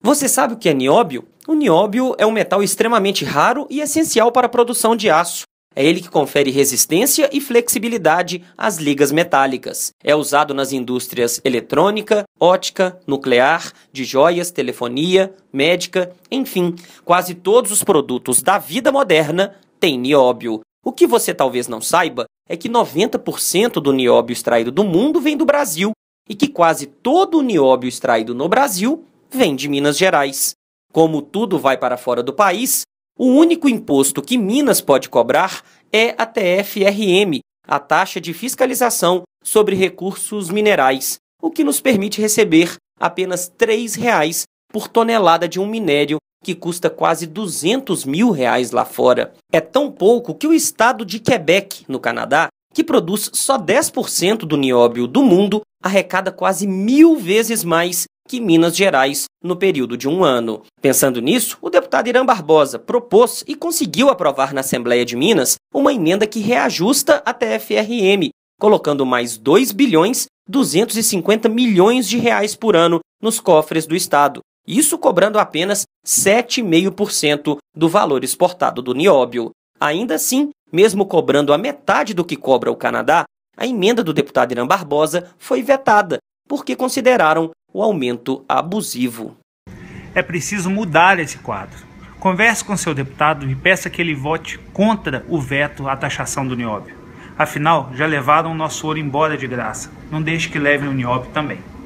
Você sabe o que é nióbio? O nióbio é um metal extremamente raro e essencial para a produção de aço. É ele que confere resistência e flexibilidade às ligas metálicas. É usado nas indústrias eletrônica, ótica, nuclear, de joias, telefonia, médica, enfim, quase todos os produtos da vida moderna têm nióbio. O que você talvez não saiba é que 90% do nióbio extraído do mundo vem do Brasil e que quase todo o nióbio extraído no Brasil vem de Minas Gerais. Como tudo vai para fora do país, o único imposto que Minas pode cobrar é a TFRM, a taxa de fiscalização sobre recursos minerais, o que nos permite receber apenas R$ 3,00 por tonelada de um minério que custa quase 200 mil reais lá fora. É tão pouco que o estado de Quebec, no Canadá, que produz só 10% do nióbio do mundo, arrecada quase mil vezes mais que Minas Gerais no período de um ano. Pensando nisso, o deputado Irã Barbosa propôs e conseguiu aprovar na Assembleia de Minas uma emenda que reajusta a TFRM, colocando mais 2 bilhões 250 milhões de reais por ano nos cofres do estado, isso cobrando apenas 7,5% do valor exportado do nióbio. Ainda assim, mesmo cobrando a metade do que cobra o Canadá, a emenda do deputado Irã Barbosa foi vetada porque consideraram o aumento abusivo. É preciso mudar esse quadro. Converse com seu deputado e peça que ele vote contra o veto à taxação do nióbio. Afinal, já levaram o nosso ouro embora de graça. Não deixe que levem o nióbio também.